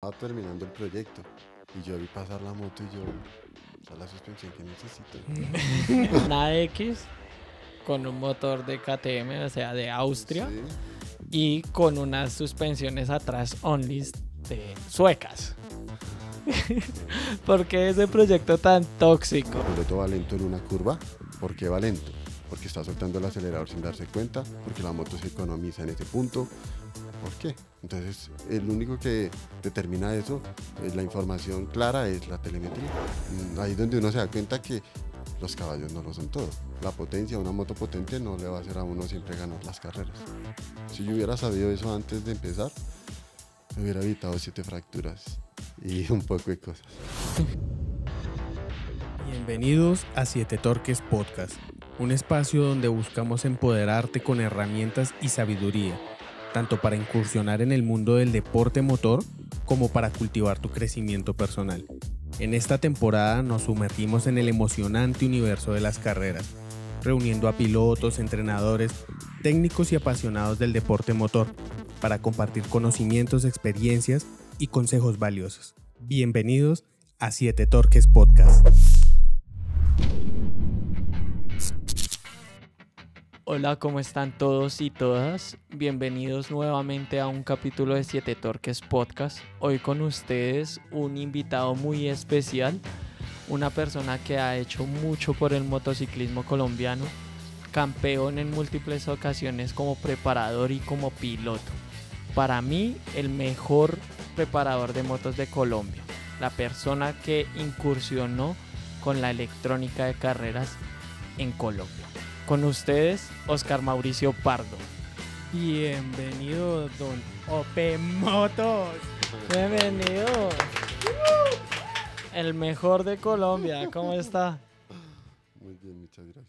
estaba terminando el proyecto y yo vi pasar la moto y yo, la suspensión que necesito. Una X con un motor de KTM, o sea, de Austria, y con unas suspensiones atrás only de suecas. ¿Por qué ese proyecto tan tóxico? El piloto va lento en una curva, ¿por qué va lento? Porque está soltando el acelerador sin darse cuenta, porque la moto se economiza en ese punto, ¿Por qué? Entonces, el único que determina eso, es eh, la información clara, es la telemetría. Mm, ahí es donde uno se da cuenta que los caballos no lo son todos La potencia, de una moto potente no le va a hacer a uno siempre ganar las carreras. Si yo hubiera sabido eso antes de empezar, me hubiera evitado siete fracturas y un poco de cosas. Bienvenidos a Siete Torques Podcast, un espacio donde buscamos empoderarte con herramientas y sabiduría tanto para incursionar en el mundo del deporte motor como para cultivar tu crecimiento personal. En esta temporada nos sumergimos en el emocionante universo de las carreras, reuniendo a pilotos, entrenadores, técnicos y apasionados del deporte motor para compartir conocimientos, experiencias y consejos valiosos. Bienvenidos a 7 Torques Podcast. Hola, ¿cómo están todos y todas? Bienvenidos nuevamente a un capítulo de Siete Torques Podcast. Hoy con ustedes un invitado muy especial, una persona que ha hecho mucho por el motociclismo colombiano, campeón en múltiples ocasiones como preparador y como piloto. Para mí, el mejor preparador de motos de Colombia, la persona que incursionó con la electrónica de carreras en Colombia. Con ustedes, Oscar Mauricio Pardo. Bienvenido, don Ope Motos. Bienvenido. El mejor de Colombia, ¿cómo está? Muy bien, muchas gracias.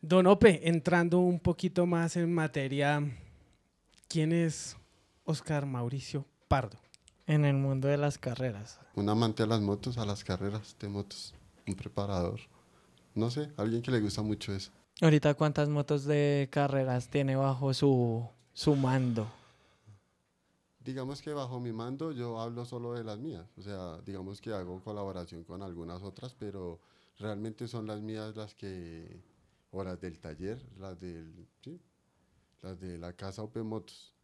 Don Ope, entrando un poquito más en materia, ¿quién es Oscar Mauricio Pardo? En el mundo de las carreras. Un amante a las motos, a las carreras de motos, un preparador. No sé, alguien que le gusta mucho eso. Ahorita, ¿cuántas motos de carreras tiene bajo su, su mando? Digamos que bajo mi mando yo hablo solo de las mías. O sea, digamos que hago colaboración con algunas otras, pero realmente son las mías las que, o las del taller, las del, las de la casa OP Motos,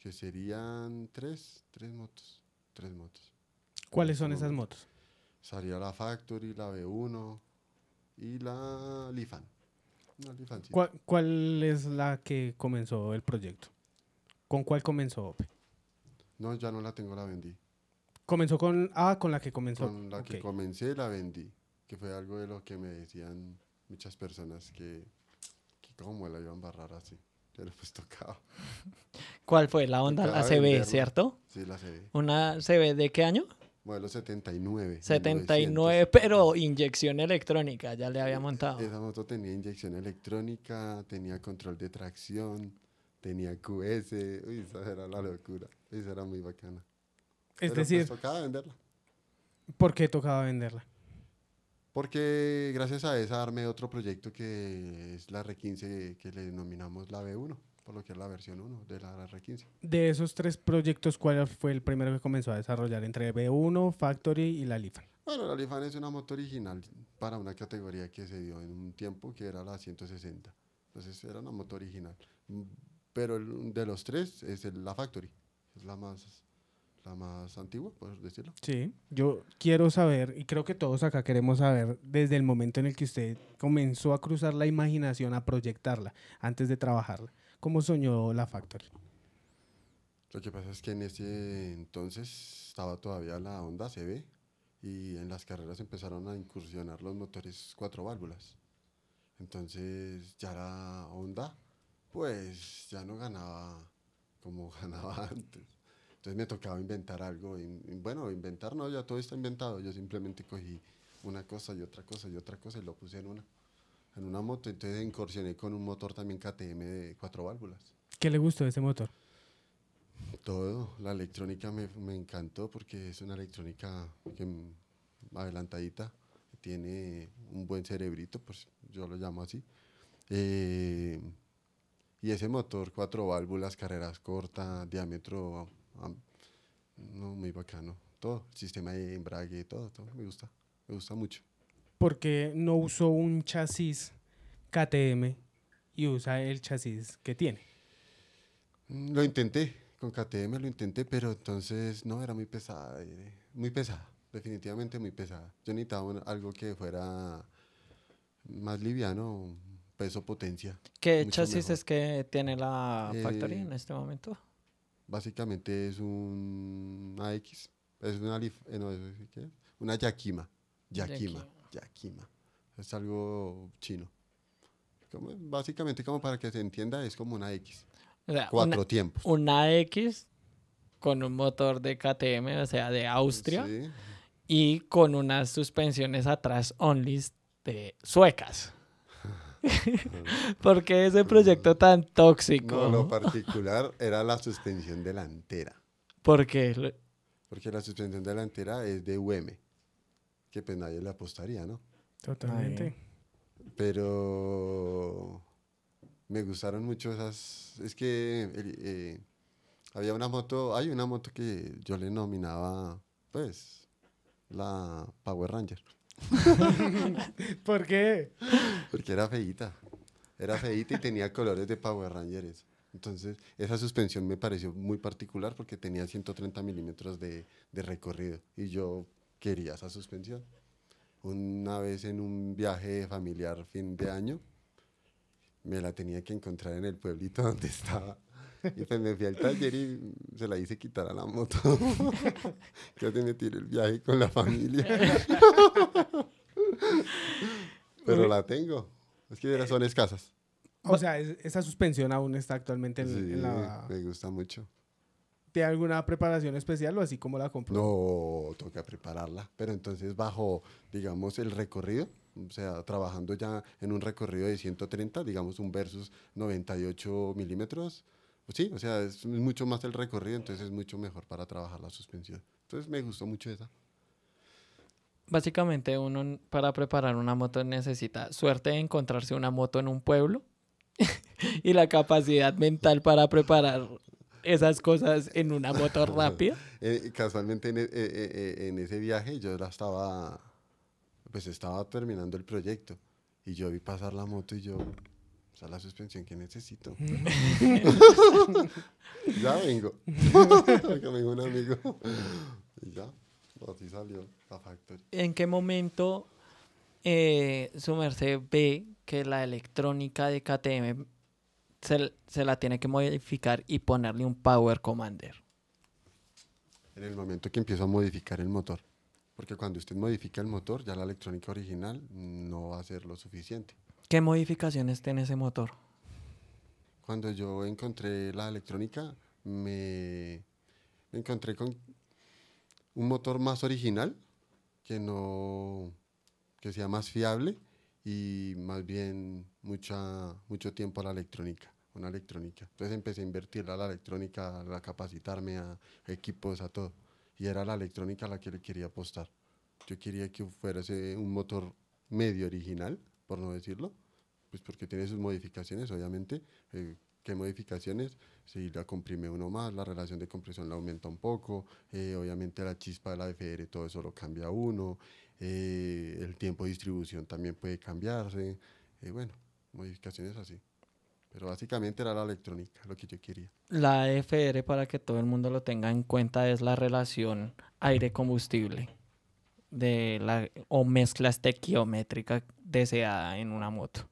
que serían tres, motos, tres motos. ¿Cuáles son esas motos? Sería la Factory, la B1 y la Lifan. ¿Cuál, es la que comenzó el proyecto? ¿Con cuál comenzó No, ya no la tengo, la vendí. ¿Comenzó con Ah, con la que comenzó? Con la que comencé la vendí, que fue algo de lo que me decían muchas personas que, que cómo la iban a barrar así. Pero pues tocaba. ¿Cuál fue? La onda, la CB, ¿cierto? Sí, la CB. ¿Una CB de qué año? Modelo 79. 79, pero inyección electrónica, ya le había montado. Esa moto tenía inyección electrónica, tenía control de tracción, tenía QS. Uy, esa era la locura. Esa era muy bacana. Es pues, decir, tocaba venderla. ¿Por qué tocaba venderla? Porque gracias a esa armé otro proyecto que es la R15, que le denominamos la B1 por lo que es la versión 1 de la R15. De esos tres proyectos, ¿cuál fue el primero que comenzó a desarrollar entre B1, Factory y la Lifan? Bueno, la Lifan es una moto original para una categoría que se dio en un tiempo que era la 160. Entonces era una moto original. Pero de los tres es la Factory, es la más la más antigua, por decirlo. Sí, yo quiero saber, y creo que todos acá queremos saber, desde el momento en el que usted comenzó a cruzar la imaginación, a proyectarla, antes de trabajarla. ¿Cómo soñó la Factor? Lo que pasa es que en ese entonces estaba todavía la Honda CB y en las carreras empezaron a incursionar los motores cuatro válvulas. Entonces ya la Honda pues ya no ganaba como ganaba antes. Entonces me tocaba inventar algo. bueno, inventar no, ya todo está inventado. Yo simplemente cogí una cosa y otra cosa y otra cosa y lo puse en una en una moto, entonces incursioné con un motor también KTM de cuatro válvulas. ¿Qué le gustó de ese motor? Todo, la electrónica me, encantó porque es una electrónica adelantadita, tiene un buen cerebrito, pues yo lo llamo así. Eh, y ese motor, cuatro válvulas, carreras cortas, diámetro, no, muy bacano, todo, sistema de embrague, todo, todo, me gusta, me gusta mucho porque no usó un chasis KTM y usa el chasis que tiene. Mm, lo intenté, con KTM lo intenté, pero entonces no, era muy pesada, eh, muy pesada, definitivamente muy pesada. Yo necesitaba algo que fuera más liviano, peso, potencia. ¿Qué chasis es que tiene la eh, Factory en este momento? Básicamente es un AX, es una, eh, es, una Yakima. Yakima. Yakima. Es algo chino. básicamente, como para que se entienda, es como una X. cuatro tiempos. Una X con un motor de KTM, o sea, de Austria, y con unas suspensiones atrás only de suecas. Porque ese proyecto tan tóxico? lo particular era la suspensión delantera. ¿Por qué? Porque la suspensión delantera es de UM que le apostaría, ¿no? Totalmente. Pero me gustaron mucho esas. Es que eh, había una moto, hay una moto que yo le nominaba, pues, la Power Ranger. ¿Por qué? Porque era feíta. Era feíta y tenía colores de Power Rangers. Entonces, esa suspensión me pareció muy particular porque tenía 130 milímetros de, de recorrido. Y yo quería esa suspensión. Una vez en un viaje familiar fin de año, me la tenía que encontrar en el pueblito donde estaba. Y pues me fui al taller y se la hice quitar a la moto. Casi me tiré el viaje con la familia. Pero la tengo. Es que son escasas. O sea, esa suspensión aún está actualmente en, en la... Me gusta mucho. ¿Tiene alguna preparación especial o así como la compró? No, toca prepararla, pero entonces bajo, digamos, el recorrido, o sea, trabajando ya en un recorrido de 130, digamos, un versus 98 milímetros. Sí, o sea, es mucho más el recorrido, entonces es mucho mejor para trabajar la suspensión. Entonces me gustó mucho esa. Básicamente uno para preparar una moto necesita suerte de encontrarse una moto en un pueblo y la capacidad mental para preparar esas cosas en una moto rápida? Eh, casualmente e, eh, eh, en, ese viaje yo la estaba, pues estaba terminando el proyecto y yo vi pasar la moto y yo, o sea, la suspensión que necesito. ya vengo. me un amigo. y ya, así salió la Factory. ¿En qué momento eh, su merced ve que la electrónica de KTM se, la tiene que modificar y ponerle un Power Commander. En el momento que empiezo a modificar el motor. Porque cuando usted modifica el motor, ya la electrónica original no va a ser lo suficiente. ¿Qué modificaciones tiene ese motor? Cuando yo encontré la electrónica, me, me encontré con un motor más original, que no que sea más fiable y más bien mucha, mucho tiempo a la electrónica, una electrónica. Entonces empecé a invertirla a la electrónica, a capacitarme, a equipos, a todo. Y era la electrónica a la que le quería apostar. Yo quería que fuera un motor medio original, por no decirlo, pues porque tiene sus modificaciones, obviamente. Eh, ¿Qué modificaciones? Si la comprime uno más, la relación de compresión la aumenta un poco, eh, obviamente la chispa de la FR, todo eso lo cambia uno, eh, el tiempo de distribución también puede cambiarse, bueno, modificaciones así. Pero básicamente era la electrónica, lo que yo quería. La FR, para que todo el mundo lo tenga en cuenta, es la relación aire-combustible de la o mezcla estequiométrica deseada en una moto.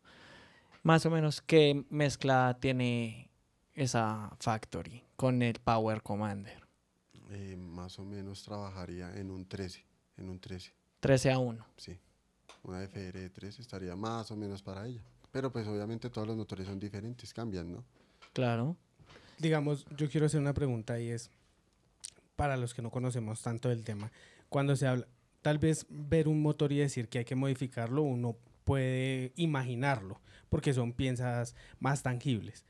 Más o menos, ¿qué mezcla tiene esa factory con el Power Commander? Eh, más o menos trabajaría en un 13, en un 13. 13 a 1. Sí. Una FR de 13 estaría más o menos para ella. Pero pues obviamente todos los motores son diferentes, cambian, ¿no? Claro. Digamos, yo quiero hacer una pregunta y es, para los que no conocemos tanto del tema, cuando se habla, tal vez ver un motor y decir que hay que modificarlo, uno puede imaginarlo, porque son piezas más tangibles.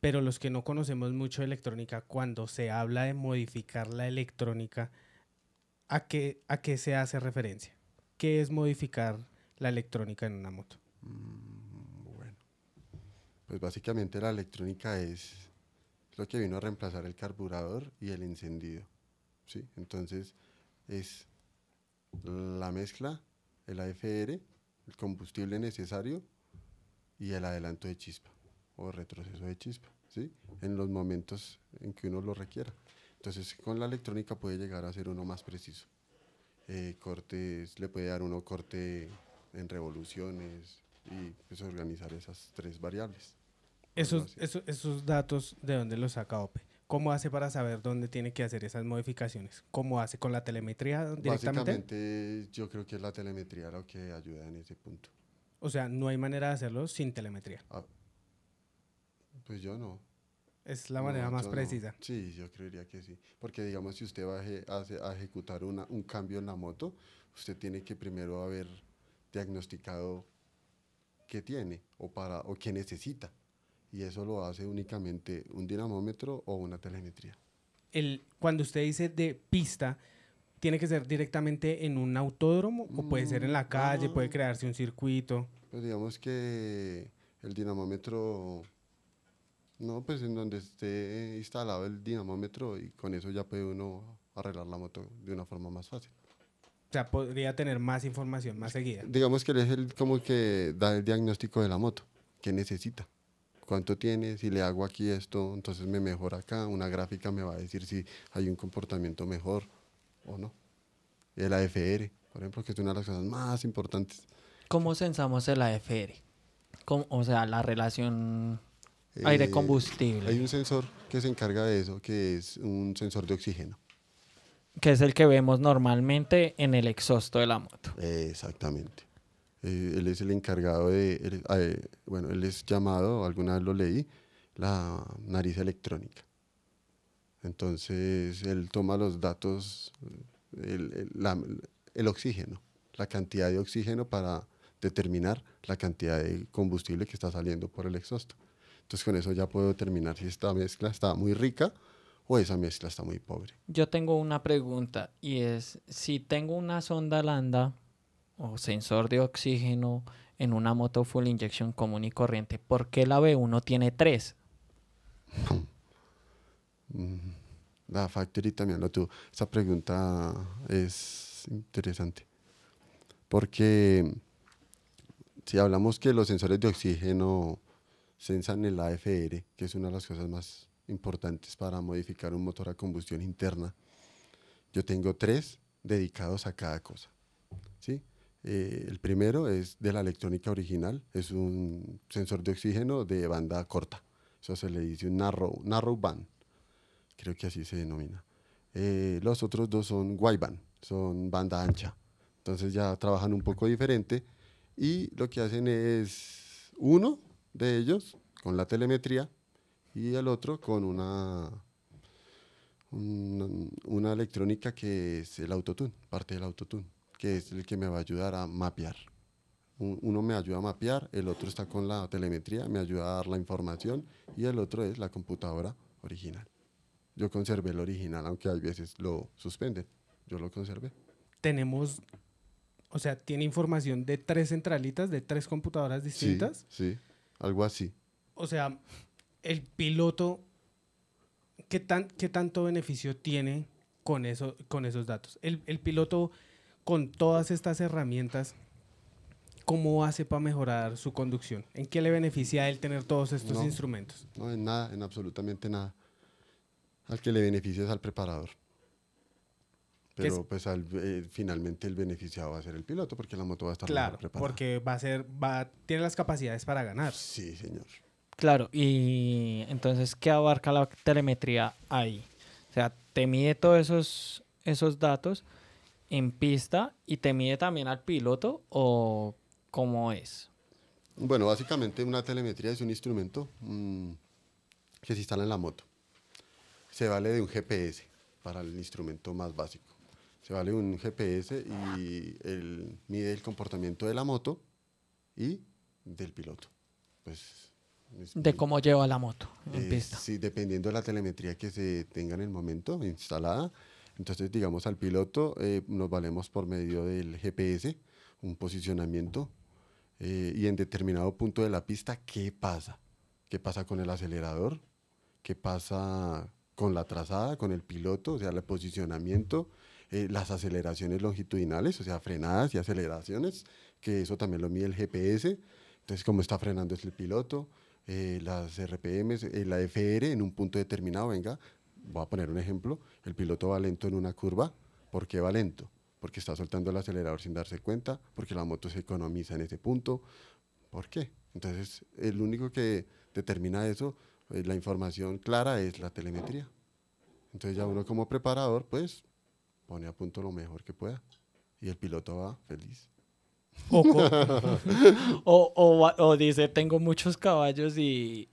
Pero los que no conocemos mucho de electrónica, cuando se habla de modificar la electrónica, ¿a qué, a qué se hace referencia? ¿Qué es modificar la electrónica en una moto? Mm. Pues, básicamente la electrónica es lo que vino a reemplazar el carburador y el encendido. ¿sí? Entonces es la mezcla, el AFR, el combustible necesario y el adelanto de chispa o retroceso de chispa, ¿sí? en los momentos en que uno lo requiera. Entonces con la electrónica puede llegar a ser uno más preciso. Eh, cortes, le puede dar uno corte en revoluciones y pues, organizar esas tres variables. Esos, datos, ¿de dónde los saca OPE? ¿Cómo hace para saber dónde tiene que hacer esas modificaciones? ¿Cómo hace con la telemetría directamente? Básicamente, yo creo que es la telemetría lo que ayuda en ese punto. O sea, no hay manera de hacerlo sin telemetría. Ah, pues yo no. Es la manera más precisa. Sí, yo creería que sí. Porque digamos, si usted va a, ejecutar un cambio en la moto, usted tiene que primero haber diagnosticado qué tiene o, para, o qué necesita y eso lo hace únicamente un dinamómetro o una telemetría. El, cuando usted dice de pista, ¿tiene que ser directamente en un autódromo o puede ser en la mm, calle, puede crearse un circuito? Pues digamos que el dinamómetro, no, pues en donde esté instalado el dinamómetro y con eso ya puede uno arreglar la moto de una forma más fácil. O sea, podría tener más información, más seguida. Digamos que él es el como que da el diagnóstico de la moto, que necesita cuánto tiene, si le hago aquí esto, entonces me mejora acá, una gráfica me va a decir si hay un comportamiento mejor o no. El AFR, por ejemplo, que es una de las cosas más importantes. ¿Cómo censamos el AFR? o sea, la relación eh, aire-combustible. Hay un sensor que se encarga de eso, que es un sensor de oxígeno. Que es el que vemos normalmente en el exhausto de la moto. Exactamente. Eh, él es el encargado de, eh, bueno, él es llamado, alguna vez lo leí, la nariz electrónica. Entonces, él toma los datos, el, oxígeno, la cantidad de oxígeno para determinar la cantidad de combustible que está saliendo por el exhausto. Entonces con eso ya puedo determinar si esta mezcla está muy rica o esa mezcla está muy pobre. Yo tengo una pregunta y es, si tengo una sonda lambda o sensor de oxígeno en una moto full inyección común y corriente, ¿por qué la B1 tiene tres? Mm, la Factory también lo tuvo. Esa pregunta es interesante. Porque si hablamos que los sensores de oxígeno sensan el AFR, que es una de las cosas más importantes para modificar un motor a combustión interna, yo tengo tres dedicados a cada cosa. ¿sí? Eh, el primero es de la electrónica original, es un sensor de oxígeno de banda corta. Eso se le dice un narrow, band, creo que así se denomina. Eh, los otros dos son band, son banda ancha. Entonces ya trabajan un poco diferente y lo que hacen es uno de ellos con la telemetría y el otro con una, una electrónica que es el autotune, parte del autotune que es el que me va a ayudar a mapear. Uno me ayuda a mapear, el otro está con la telemetría, me ayuda a dar la información y el otro es la computadora original. Yo conservé el original, aunque hay veces lo suspenden. Yo lo conservé. Tenemos, o sea, tiene información de tres centralitas, de tres computadoras distintas. Sí, algo así. O sea, el piloto, ¿qué, qué tanto beneficio tiene con, eso, con esos datos? El, el piloto con todas estas herramientas, ¿cómo hace para mejorar su conducción? ¿En qué le beneficia a él tener todos estos instrumentos? No, en nada, en absolutamente nada. Al que le beneficia es al preparador. Pero pues eh, finalmente el beneficiado va a ser el piloto porque la moto va a estar claro, preparada. porque va a ser, va, tiene las capacidades para ganar. Sí, señor. Claro, y entonces, ¿qué abarca la telemetría ahí? O sea, te mide todos esos, esos datos en pista y te mide también al piloto o cómo es? Bueno, básicamente una telemetría es un instrumento mm, que se instala en la moto. Se vale de un GPS para el instrumento más básico. Se vale un GPS y mide el comportamiento de la moto y del piloto. Pues, de cómo lleva la moto en pista. Sí, dependiendo de la telemetría que se tenga en el momento instalada, entonces, digamos, al piloto eh, nos valemos por medio del GPS, un posicionamiento, eh, y en determinado punto de la pista, ¿qué pasa? ¿Qué pasa con el acelerador? ¿Qué pasa con la trazada, con el piloto? O sea, el posicionamiento, eh, las aceleraciones longitudinales, o sea, frenadas y aceleraciones, que eso también lo mide el GPS. Entonces, cómo está frenando es el piloto, las RPMs, la FR en un punto determinado, venga, voy a poner un ejemplo, el piloto va lento en una curva, ¿por qué va lento? Porque está soltando el acelerador sin darse cuenta, porque la moto se economiza en ese punto, ¿por qué? Entonces, el único que determina eso, eh, la información clara, es la telemetría. Entonces ya uno como preparador, pues, pone a punto lo mejor que pueda y el piloto va feliz. o, dice, tengo muchos caballos y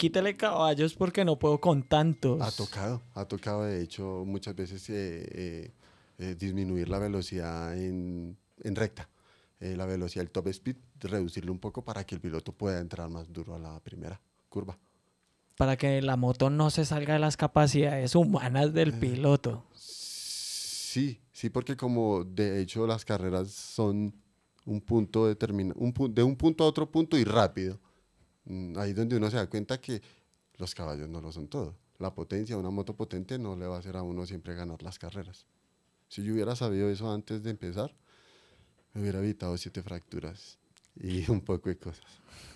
quítale caballos porque no puedo con tantos. Ha tocado, ha tocado de hecho muchas veces eh, eh, eh, disminuir la velocidad en, recta. la velocidad, del top speed, reducirlo un poco para que el piloto pueda entrar más duro a la primera curva. Para que la moto no se salga de las capacidades humanas del piloto. Sí, sí, porque como de hecho las carreras son un punto, determinado, de un punto a otro punto y rápido. Mm, ahí donde uno se da cuenta que los caballos no lo son todo. La potencia, de una moto potente no le va a hacer a uno siempre ganar las carreras. Si yo hubiera sabido eso antes de empezar, me hubiera evitado siete fracturas y un poco de cosas.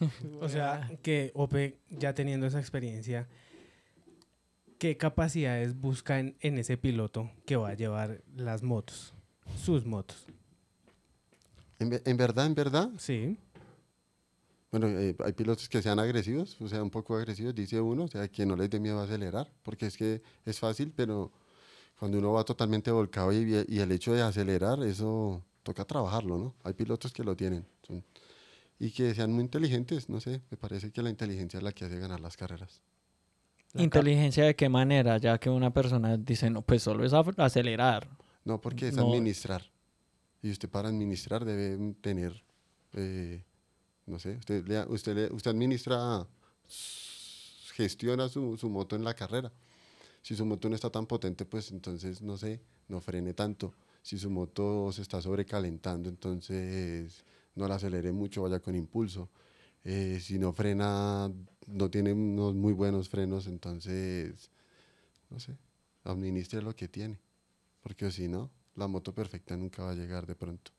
o sea, que OPE, ya teniendo esa experiencia, ¿qué capacidades buscan en ese piloto que va a llevar las motos, sus motos? en verdad, en verdad. Sí. Bueno, eh, hay pilotos que sean agresivos, o sea, un poco agresivos, dice uno, o sea, que no les dé miedo a acelerar, porque es que es fácil, pero cuando uno va totalmente volcado y, y el hecho de acelerar, eso toca trabajarlo, ¿no? Hay pilotos que lo tienen. y que sean muy inteligentes, no sé, me parece que la inteligencia es la que hace ganar las carreras. ¿Inteligencia de qué manera? Ya que una persona dice, no, pues solo es acelerar. No, porque es administrar. Y usted para administrar debe tener eh, no sé, usted, usted, usted administra, gestiona su, moto en la carrera. Si su moto no está tan potente, pues entonces, no sé, no frene tanto. Si su moto se está sobrecalentando, entonces no la acelere mucho, vaya con impulso. Eh, si no frena, no tiene unos muy buenos frenos, entonces, no sé, administre lo que tiene, porque si no, la moto perfecta nunca va a llegar de pronto.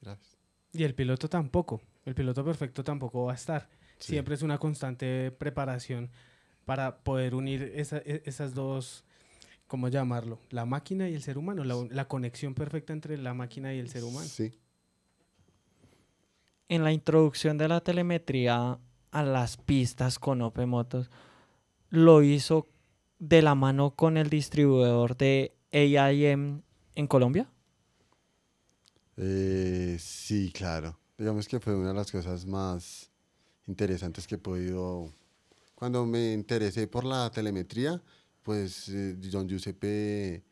gracias. Y el piloto tampoco el piloto perfecto tampoco va a estar. Siempre es una constante preparación para poder unir e, esas dos, ¿cómo llamarlo? La máquina y el ser humano, la, conexión perfecta entre la máquina y el ser humano. Sí. En la introducción de la telemetría a las pistas con Open Motos, lo hizo de la mano con el distribuidor de AIM en Colombia. Eh, sí, claro digamos que fue una de las cosas más interesantes que he podido... Cuando me interesé por la telemetría, pues Don eh, Giuseppe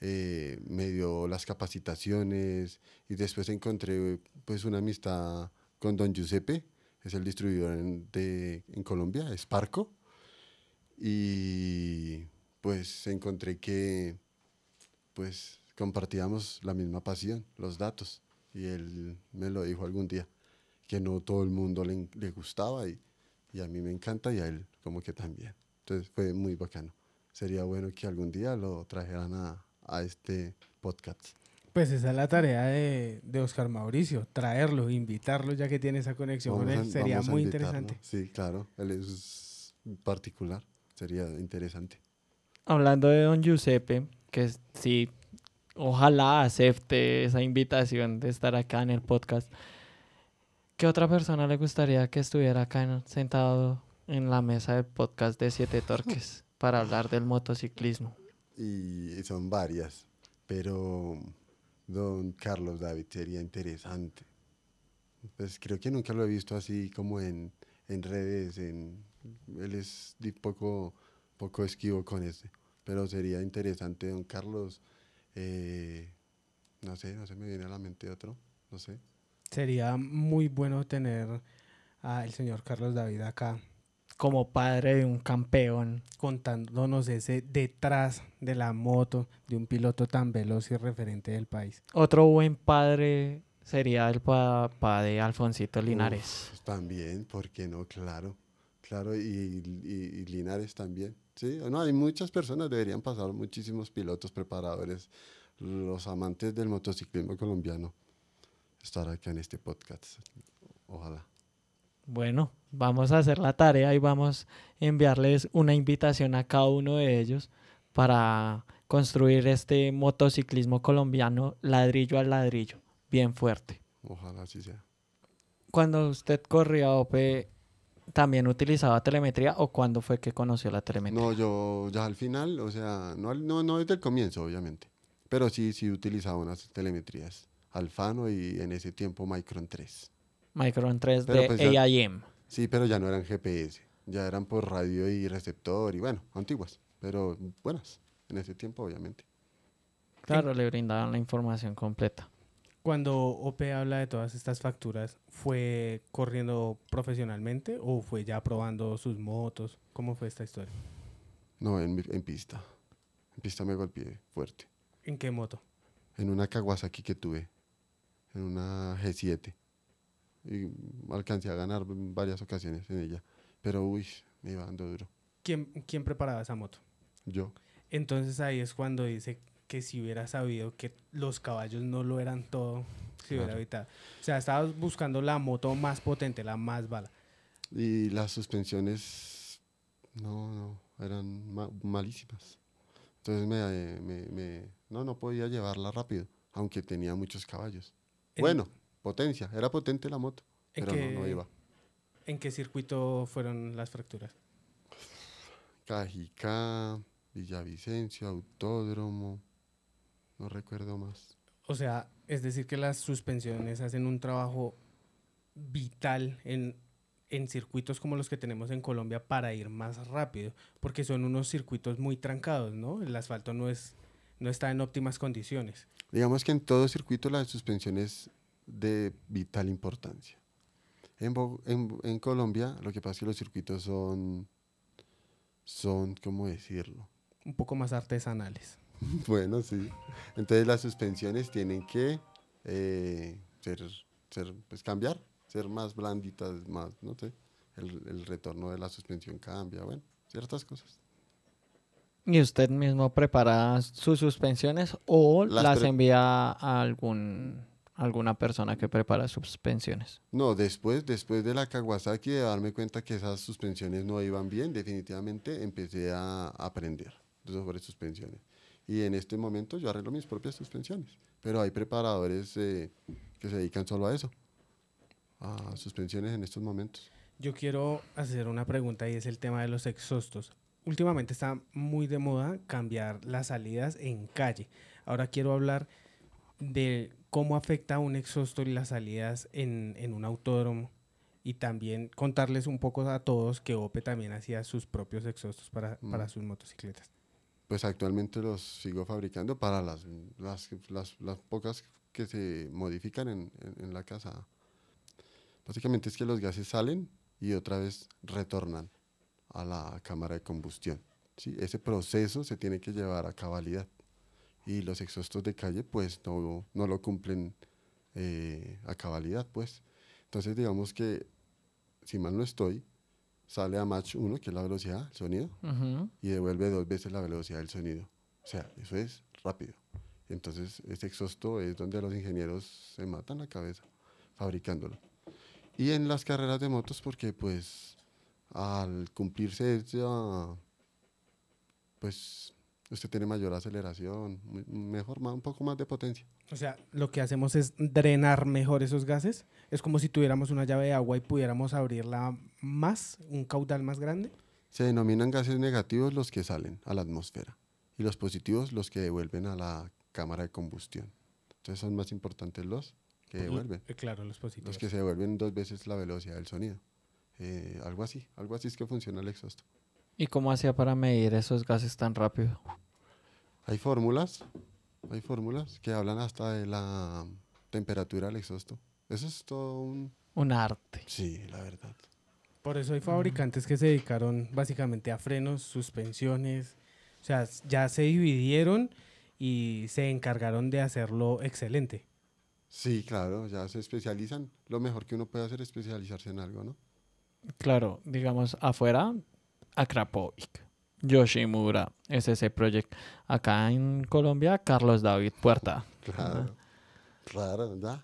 eh, me dio las capacitaciones y después encontré pues una amistad con Don Giuseppe, es el distribuidor en, de, en Colombia, y pues encontré que pues compartíamos la misma pasión, los datos y él me lo dijo algún día, que no todo el mundo le, le gustaba y, y, a mí me encanta y a él como que también. Entonces fue muy bacano. Sería bueno que algún día lo trajeran a, a este podcast. Pues esa es la tarea de, de, Oscar Mauricio, traerlo, invitarlo, ya que tiene esa conexión con él, sería muy interesante. Sí, claro, él es particular, sería interesante. Hablando de don Giuseppe, que sí ojalá acepte esa invitación de estar acá en el podcast. ¿Qué otra persona le gustaría que estuviera acá sentado en la mesa del podcast de Siete Torques para hablar del motociclismo? Y son varias, pero don Carlos David sería interesante. Pues creo que nunca lo he visto así como en, en redes, en, él es poco, poco esquivo con ese, pero sería interesante don Carlos eh, no sé, no se me viene a la mente otro, no sé. Sería muy bueno tener al señor Carlos David acá como padre de un campeón, contándonos ese detrás de la moto de un piloto tan veloz y referente del país. Otro buen padre sería el padre de Alfoncito Linares. también, ¿por qué no? Claro, claro, y Linares también. ¿sí? No, hay muchas personas, deberían pasar muchísimos pilotos, preparadores, los amantes del motociclismo colombiano, estar aquí en este podcast. Ojalá. Bueno, vamos a hacer la tarea y vamos a enviarles una invitación a cada uno de ellos para construir este motociclismo colombiano ladrillo al ladrillo, bien fuerte. Ojalá así sea. Cuando usted corría, Ope, también utilizaba telemetría o cuándo fue que conoció la telemetría? No, yo ya al final, o sea, no, no, desde el comienzo, obviamente, pero sí, sí utilizaba unas telemetrías, Alfano y en ese tiempo Micron 3. Micron 3 de pues, AIM. Sí, pero ya no eran GPS, ya eran por radio y receptor y bueno, antiguas, pero buenas en ese tiempo, obviamente. Claro, le brindaban la información completa. Cuando OP habla de todas estas facturas, ¿fue corriendo profesionalmente o fue ya probando sus motos? ¿Cómo fue esta historia? No, en, pista. En pista me golpeé fuerte. ¿En qué moto? En una Kawasaki que tuve, en una G7. Y alcancé a ganar varias ocasiones en ella. Pero uy, me iba dando duro. ¿Quién, quién preparaba esa moto? Yo. Entonces ahí es cuando dice que si hubiera sabido que los caballos no lo eran todo, si hubiera evitado. O sea, estabas buscando la moto más potente, la más bala. Y las suspensiones, no, no, eran malísimas. Entonces eh, me, no, no podía llevarla rápido, aunque tenía muchos caballos. bueno, potencia, era potente la moto, pero no, no iba. ¿En qué circuito fueron las fracturas? Cajicá, Villavicencio, Autódromo, no recuerdo más. O sea, es decir que las suspensiones hacen un trabajo vital en, circuitos como los que tenemos en Colombia para ir más rápido, porque son unos circuitos muy trancados, ¿no? El asfalto no, es, no está en óptimas condiciones. Digamos que en todo circuito la suspensión es de vital importancia. En, en Colombia lo que pasa es que los circuitos son, son, ¿cómo decirlo? Un poco más artesanales. Bueno, sí. Entonces las suspensiones tienen que eh, ser, ser, pues cambiar, ser más blanditas, más, no sé, el, el retorno de la suspensión cambia, bueno, ciertas cosas. ¿Y usted mismo prepara sus suspensiones o las, envía a algún, alguna persona que prepara suspensiones? No, después, después de la Kawasaki, de darme cuenta que esas suspensiones no iban bien, definitivamente empecé a aprender sobre suspensiones y en este momento yo arreglo mis propias suspensiones. Pero hay preparadores eh, que se dedican solo a eso, a suspensiones en estos momentos. Yo quiero hacer una pregunta y es el tema de los exhaustos. Últimamente está muy de moda cambiar las salidas en calle. Ahora quiero hablar de cómo afecta un exhausto y las salidas en, un autódromo y también contarles un poco a todos que OPE también hacía sus propios exhaustos para, para mm. sus motocicletas pues actualmente los sigo fabricando para las, las, pocas que se modifican en, la casa. Básicamente es que los gases salen y otra vez retornan a la cámara de combustión. ¿sí? Ese proceso se tiene que llevar a cabalidad y los exhaustos de calle pues no, lo cumplen eh, a cabalidad. pues Entonces digamos que, si mal no estoy, sale a match 1, que es la velocidad, el sonido, y devuelve dos veces la velocidad del sonido. O sea, eso es rápido. Entonces, ese exhausto es donde los ingenieros se matan la cabeza fabricándolo. Y en las carreras de motos, porque pues al cumplirse esa, pues usted tiene mayor aceleración, mejor, un poco más de potencia. O sea, lo que hacemos es drenar mejor esos gases. Es como si tuviéramos una llave de agua y pudiéramos abrirla más, un caudal más grande. Se denominan gases negativos los que salen a la atmósfera y los positivos los que devuelven a la cámara de combustión. Entonces son más importantes los que devuelven. Eh, claro, los positivos. Los que se devuelven dos veces la velocidad del sonido. Eh, algo así, algo así es que funciona el exhausto. ¿Y cómo hacía para medir esos gases tan rápido? Hay fórmulas, hay fórmulas que hablan hasta de la temperatura del exhausto. Eso es todo un... Un arte. Sí, la verdad. Por eso hay fabricantes que se dedicaron básicamente a frenos, suspensiones, o sea, ya se dividieron y se encargaron de hacerlo excelente. Sí, claro, ya se especializan. Lo mejor que uno puede hacer es especializarse en algo, ¿no? Claro, digamos, afuera Akrapovic. Yoshimura, ese Project. Acá en Colombia, Carlos David Puerta. Claro, claro, ¿verdad?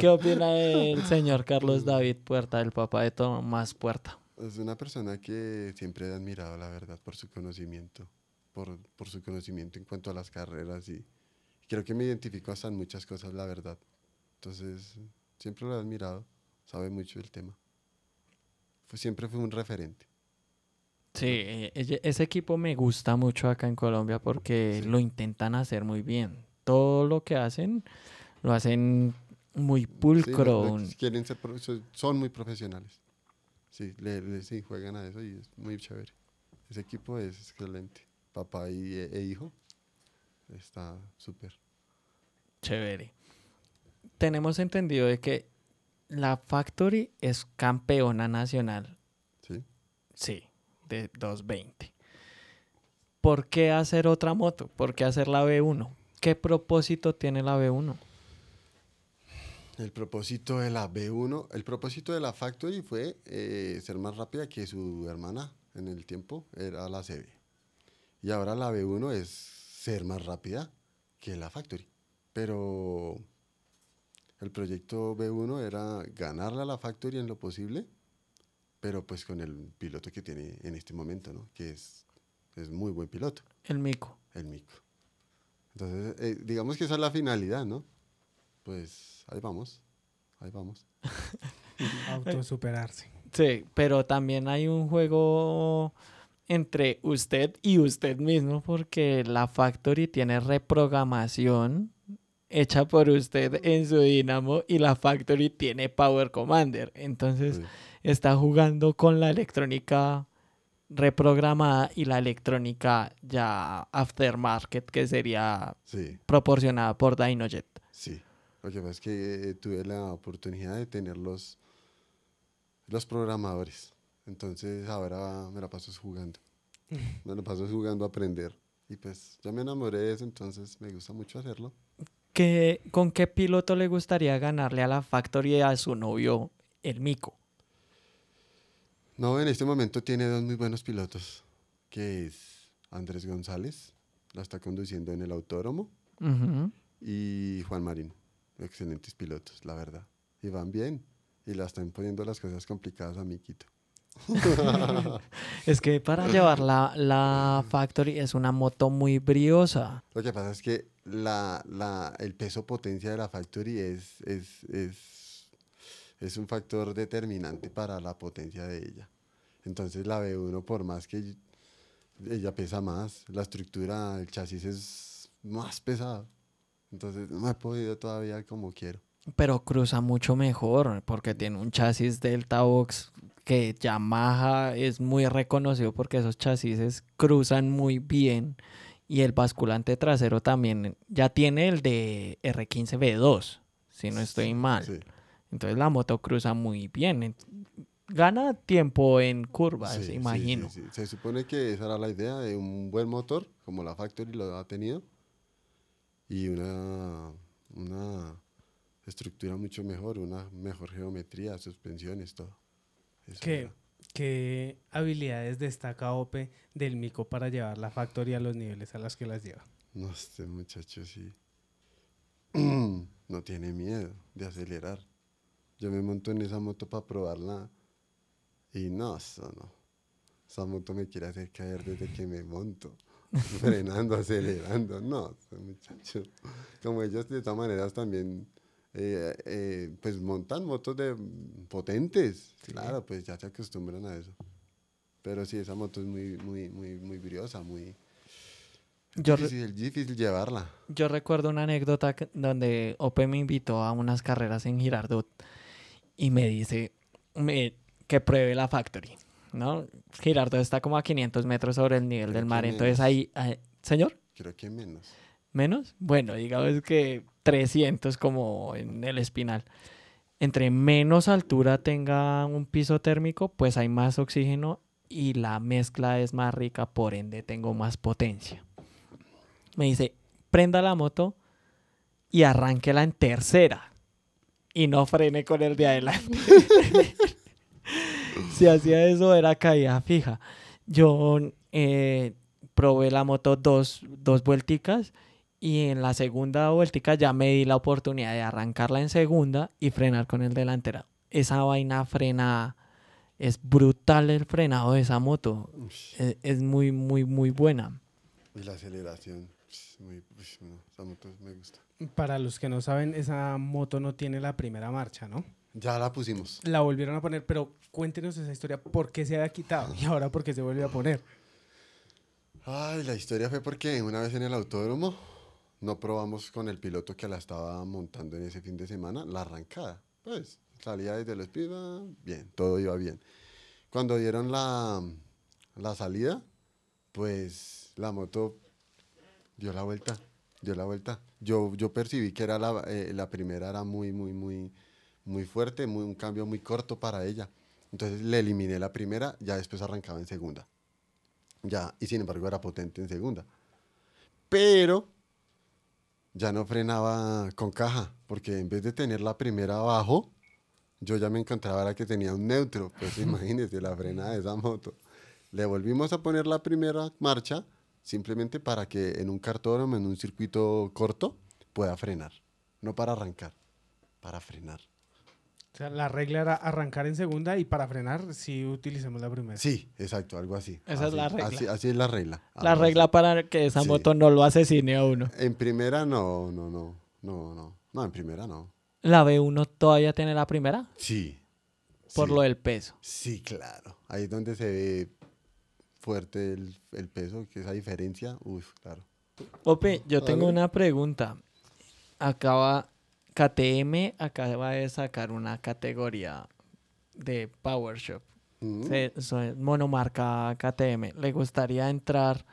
¿Qué opina el señor Carlos David Puerta, el papá de Tomás Puerta? Es una persona que siempre he admirado, la verdad, por su conocimiento, por, por su conocimiento en cuanto a las carreras y creo que me identifico hasta en muchas cosas, la verdad. Entonces, siempre lo he admirado, sabe mucho del tema. Fue, siempre fue un referente. Sí, eh, ese equipo me gusta mucho acá en Colombia porque lo intentan hacer muy bien. Todo lo que hacen, lo hacen muy pulcro. son muy profesionales. Sí, le, juegan a eso y es muy chévere. Ese equipo es excelente. Papá e, e, hijo. Está súper. Chévere. Tenemos entendido de que la Factory es campeona nacional. Sí. Sí de 220. ¿Por qué hacer otra moto? ¿Por qué hacer la B1? ¿Qué propósito tiene la B1? El propósito de la B1, el propósito de la Factory fue eh, ser más rápida que su hermana en el tiempo, era la CB. Y ahora la B1 es ser más rápida que la Factory. Pero el proyecto B1 era ganarle a la Factory en lo posible pero pues con el piloto que tiene en este momento, ¿no? Que es, es muy buen piloto. El Mico. El Mico. Entonces, eh, digamos que esa es la finalidad, ¿no? Pues ahí vamos, ahí vamos. Autosuperarse. Sí, pero también hay un juego entre usted y usted mismo porque la Factory tiene reprogramación hecha por usted en su Dynamo y la Factory tiene Power Commander. Entonces está jugando con la electrónica reprogramada y la electrónica ya aftermarket que sería proporcionada por Dynojet. Sí, lo pues que pasa es que tuve la oportunidad de tener los, programadores, entonces ahora me la paso jugando, me la paso jugando a aprender y pues ya me enamoré de eso, entonces me gusta mucho hacerlo. ¿Qué, ¿Con qué piloto le gustaría ganarle a la Factory a su novio, el Mico? No, en este momento tiene dos muy buenos pilotos, que es Andrés González, la está conduciendo en el autódromo, y Juan Marín, excelentes pilotos, la verdad. Y van bien, y la están poniendo las cosas complicadas a Miquito. es que para llevar la, Factory es una moto muy briosa. Lo que pasa es que el peso potencia de la Factory es, es es un factor determinante para la potencia de ella. Entonces la B1, por más que ella pesa más, la estructura, el chasis es más pesado. Entonces no he podido todavía como quiero. Pero cruza mucho mejor porque tiene un chasis Delta Box que Yamaha es muy reconocido porque esos chasis cruzan muy bien y el basculante trasero también ya tiene el de r 15 B 2 si no estoy mal. Sí. Entonces la moto cruza muy bien. Gana tiempo en curvas, imagino. Se supone que esa era la idea de un buen motor, como la Factory lo ha tenido, y una, una estructura mucho mejor, una mejor geometría, suspensiones, todo. ¿Qué, ¿Qué habilidades destaca OPE del Mico para llevar la Factory a los niveles a los que las lleva? No, este muchacho sí. no tiene miedo de acelerar. Yo me monto en esa moto para probarla y no, eso no. Esa moto me quiere hacer caer desde que me monto, frenando, acelerando. No, muchacho. Como ellos de todas maneras también, eh, eh, pues montan motos de potentes. Claro, pues ya se acostumbran a eso. Pero sí, esa moto es muy, muy, muy, muy briosa, muy... difícil, difícil llevarla. Yo recuerdo una anécdota donde Ope me invitó a unas carreras en Girardot y me dice me, que pruebe la factory, ¿no? Girardo está como a 500 metros sobre el nivel del mar, entonces ahí, señor. Creo que menos. ¿Menos? Bueno, digamos que 300 como en el espinal. Entre menos altura tenga un piso térmico, pues hay más oxígeno y la mezcla es más rica, por ende tengo más potencia. Me dice, prenda la moto y arránquela en tercera y no frené con el de adelante. si hacía eso era caída fija. Yo eh, probé la moto dos, dos vuelticas y en la segunda vueltica ya me di la oportunidad de arrancarla en segunda y frenar con el delantero Esa vaina frena, es brutal el frenado de esa moto. Es, muy, muy, muy buena. Y la aceleración, pues, muy, pues, esa moto me gusta para los que no saben, esa moto no tiene la primera marcha, ¿no? Ya la pusimos. La volvieron a poner, pero cuéntenos esa historia, ¿por qué se había quitado y ahora por qué se volvió a poner? Ay, la historia fue porque una vez en el autódromo no probamos con el piloto que la estaba montando en ese fin de semana la arrancada. Pues salía desde los pies, ah, bien, todo iba bien. Cuando dieron la, la salida, pues la moto dio la vuelta dio la vuelta. Yo, yo percibí que era la, eh, la primera era muy, muy, muy, muy fuerte, muy, un cambio muy corto para ella. Entonces le eliminé la primera, ya después arrancaba en segunda. Ya, y sin embargo era potente en segunda. Pero ya no frenaba con caja, porque en vez de tener la primera abajo, yo ya me encontraba la que tenía un neutro. Pues imagínense la frenada de esa moto. Le volvimos a poner la primera marcha simplemente para que en un cartódromo, en un circuito corto, pueda frenar. No para arrancar, para frenar. O sea, la regla era arrancar en segunda y para frenar si utilicemos la primera. Sí, exacto, algo así. Esa es la regla. Así, es la regla. La regla para que esa moto no lo asesine a uno. En primera no, no, no, no, no. No, en primera no. ¿La B1 todavía tiene la primera? Sí. Por lo del peso. Sí, claro. Ahí es donde se ve fuerte el, peso, que esa diferencia, uff, claro. Ope, yo tengo una pregunta. Acaba, KTM acaba de sacar una categoría de PowerShop. Mm. Eso monomarca KTM. ¿Le gustaría entrar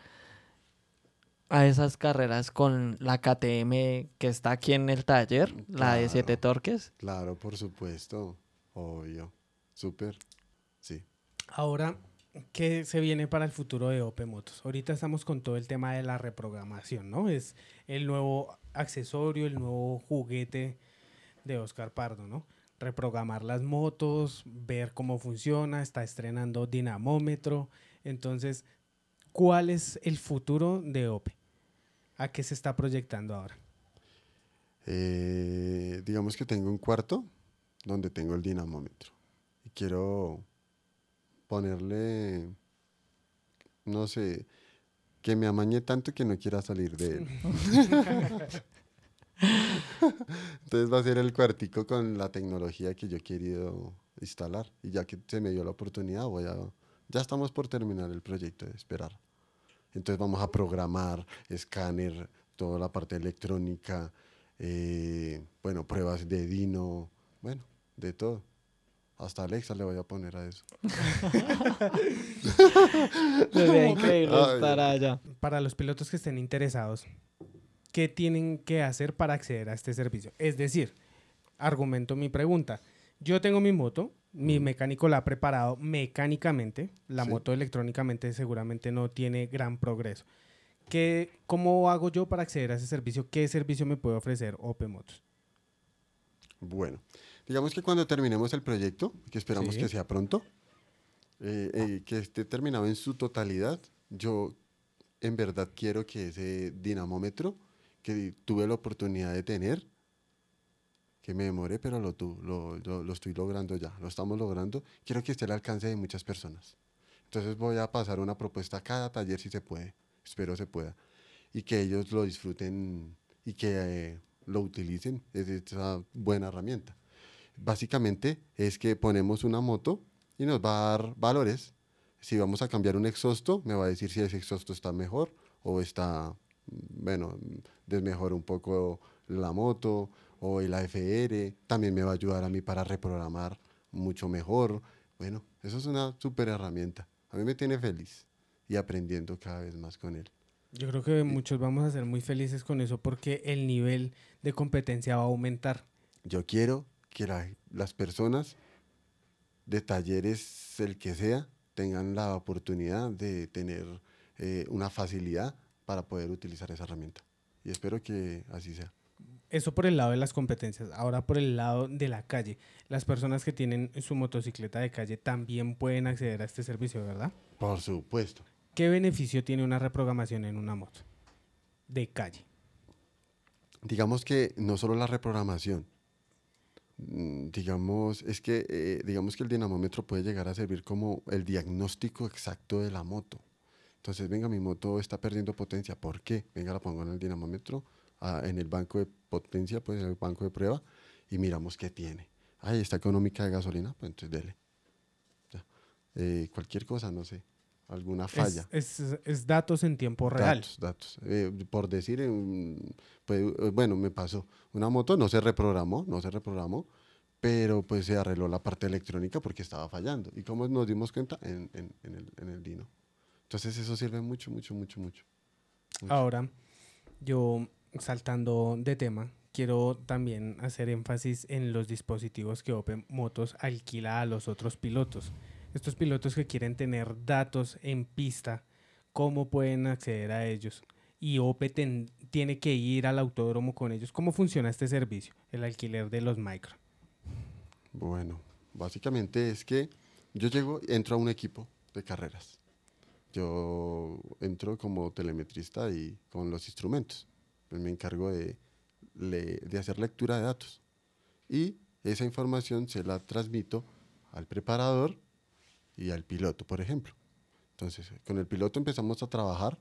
a esas carreras con la KTM que está aquí en el taller, la de 7 torques? Claro, por supuesto. Obvio. Súper. Sí. Ahora, ¿Qué se viene para el futuro de OP Motos? Ahorita estamos con todo el tema de la reprogramación, ¿no? Es el nuevo accesorio, el nuevo juguete de Oscar Pardo, ¿no? Reprogramar las motos, ver cómo funciona, está estrenando dinamómetro. Entonces, ¿cuál es el futuro de OPE? ¿A qué se está proyectando ahora? Eh, digamos que tengo un cuarto donde tengo el dinamómetro. Y quiero ponerle, no sé, que me amañe tanto que no quiera salir de él. Entonces va a ser el cuartico con la tecnología que yo he querido instalar. Y ya que se me dio la oportunidad, voy a, ya estamos por terminar el proyecto de esperar. Entonces vamos a programar, escáner, toda la parte electrónica, eh, bueno, pruebas de Dino, bueno, de todo. Hasta Alexa le voy a poner a eso. increíble allá. Para los pilotos que estén interesados, ¿qué tienen que hacer para acceder a este servicio? Es decir, argumento mi pregunta. Yo tengo mi moto, mi mecánico la ha preparado mecánicamente, la moto electrónicamente seguramente no tiene gran progreso. ¿Qué, ¿Cómo hago yo para acceder a ese servicio? ¿Qué servicio me puede ofrecer Open Motos? Bueno, digamos que cuando terminemos el proyecto, que esperamos que sea pronto, eh, eh, que esté terminado en su totalidad, yo en verdad quiero que ese dinamómetro que tuve la oportunidad de tener, que me demoré, pero lo, lo, lo, estoy logrando ya, lo estamos logrando, quiero que esté al alcance de muchas personas. Entonces voy a pasar una propuesta a cada taller si se puede, espero se pueda, y que ellos lo disfruten y que... Eh, lo utilicen, es una buena herramienta. Básicamente es que ponemos una moto y nos va a dar valores. Si vamos a cambiar un exhausto, me va a decir si ese exhausto está mejor o está, bueno, desmejora un poco la moto o el AFR. También me va a ayudar a mí para reprogramar mucho mejor. Bueno, eso es una súper herramienta. A mí me tiene feliz y aprendiendo cada vez más con él. Yo creo que muchos vamos a ser muy felices con eso porque el nivel de competencia va a aumentar. Yo quiero que las personas de talleres, el que sea, tengan la oportunidad de tener eh, una facilidad para poder utilizar esa herramienta. Y espero que así sea. Eso por el lado de las competencias. Ahora por el lado de la calle. Las personas que tienen su motocicleta de calle también pueden acceder a este servicio, ¿verdad? Por supuesto. ¿Qué beneficio tiene una reprogramación en una moto de calle? Digamos que no solo la reprogramación, mm, digamos, es que, eh, digamos que el dinamómetro puede llegar a servir como el diagnóstico exacto de la moto. Entonces, venga, mi moto está perdiendo potencia. ¿Por qué? Venga, la pongo en el dinamómetro, ah, en el banco de potencia, pues en el banco de prueba, y miramos qué tiene. Ay, está económica de gasolina, pues entonces dele. Eh, cualquier cosa, no sé alguna falla. Es, es, datos en tiempo real. Datos, datos. Eh, por decir, pues, eh, bueno, me pasó. Una moto no se reprogramó, no se reprogramó, pero pues se arregló la parte electrónica porque estaba fallando. ¿Y cómo nos dimos cuenta? En, en, el, en Dino. Entonces eso sirve mucho, mucho, mucho, mucho, mucho. Ahora, yo saltando de tema, quiero también hacer énfasis en los dispositivos que Open Motos alquila a los otros pilotos estos pilotos que quieren tener datos en pista, ¿cómo pueden acceder a ellos? Y OPE tiene que ir al autódromo con ellos. ¿Cómo funciona este servicio, el alquiler de los micro? Bueno, básicamente es que yo llego, entro a un equipo de carreras. Yo entro como telemetrista y con los instrumentos. Pues me encargo de, de hacer lectura de datos. Y esa información se la transmito al preparador y al piloto, por ejemplo. Entonces, con el piloto empezamos a trabajar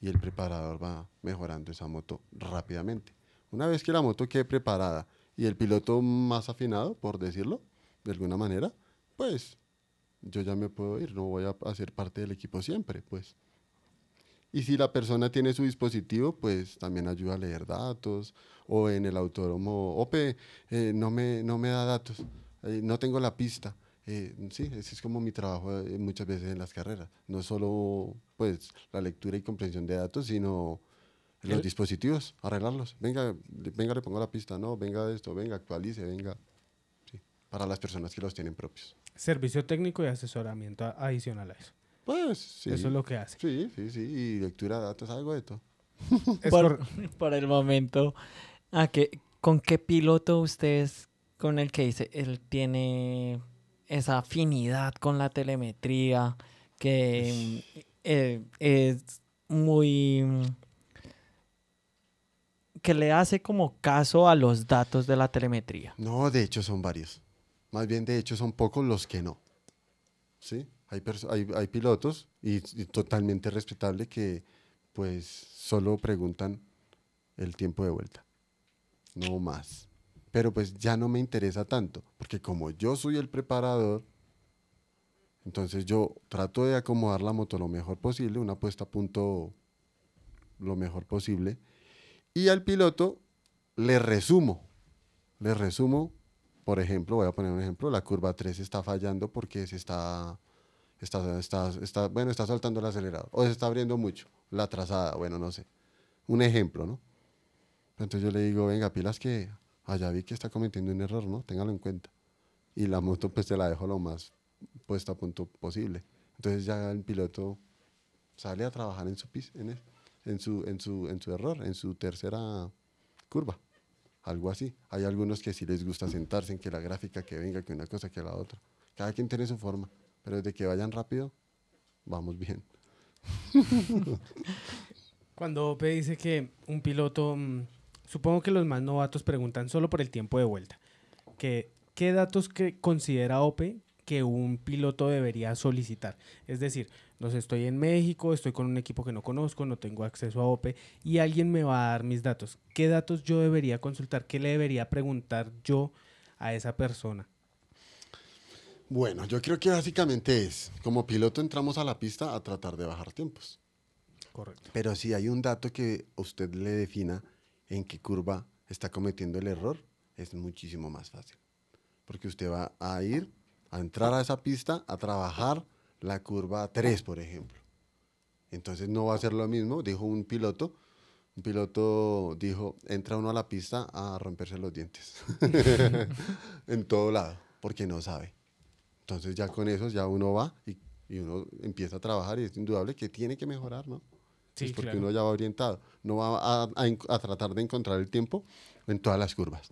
y el preparador va mejorando esa moto rápidamente. Una vez que la moto quede preparada y el piloto más afinado, por decirlo, de alguna manera, pues yo ya me puedo ir, no voy a, hacer parte del equipo siempre, pues. Y si la persona tiene su dispositivo, pues también ayuda a leer datos. O en el autódromo, OPE, eh, no, me, no me da datos, eh, no tengo la pista. Eh, sí, ese es como mi trabajo eh, muchas veces en las carreras. No solo pues la lectura y comprensión de datos, sino los dispositivos, arreglarlos. Venga, venga, le pongo la pista, no, venga esto, venga, actualice, venga. para las personas que los tienen propios. Servicio técnico y asesoramiento adicional a eso. Pues sí. Eso es lo que hace. Sí, sí, sí. Y lectura de datos, algo de todo. por, el momento, ¿a ¿con qué piloto ustedes con el que dice él tiene esa afinidad con la telemetría que mm, eh, es muy mm, que le hace como caso a los datos de la telemetría. No, de hecho son varios. Más bien, de hecho, son pocos los que no. ¿Sí? Hay, pilotos, y, totalmente respetable, que pues solo preguntan el tiempo de vuelta. No más pero pues ya no me interesa tanto, porque como yo soy el preparador, entonces yo trato de acomodar la moto lo mejor posible, una puesta a punto lo mejor posible, y al piloto le resumo, le resumo, por ejemplo, voy a poner un ejemplo, la curva 3 está fallando porque se está, está, está, bueno, está saltando el acelerador, o se está abriendo mucho, la trazada, bueno, no sé, un ejemplo, ¿no? Entonces yo le digo, venga, pilas que allá vi que está cometiendo un error, ¿no? Téngalo en cuenta. Y la moto pues te la dejo lo más puesta a punto posible. Entonces ya el piloto sale a trabajar en su, en, en, su, en, su, en su error, en su tercera curva, algo así. Hay algunos que sí les gusta sentarse en que la gráfica que venga, que una cosa, que la otra. Cada quien tiene su forma, pero desde que vayan rápido, vamos bien. Cuando Ope dice que un piloto mm, supongo que los más novatos preguntan solo por el tiempo de vuelta. ¿Qué datos considera OPE que un piloto debería solicitar? Es decir, no sé, estoy en México, estoy con un equipo que no conozco, no tengo acceso a OPE y alguien me va a dar mis datos. ¿Qué datos yo debería consultar? ¿Qué le debería preguntar yo a esa persona? Bueno, yo creo que básicamente es, como piloto entramos a la pista a tratar de bajar tiempos. Correcto. Pero si hay un dato que usted le defina, en qué curva está cometiendo el error, es muchísimo más fácil. Porque usted va a ir a entrar a esa pista a trabajar la curva 3, por ejemplo. Entonces no va a ser lo mismo, dijo un piloto. Un piloto dijo, entra uno a la pista a romperse los dientes. en todo lado, porque no sabe. Entonces ya con eso ya uno va y, y uno empieza a trabajar y es indudable que tiene que mejorar, ¿no? Sí, porque uno ya va orientado, no va a, tratar de encontrar el tiempo en todas las curvas.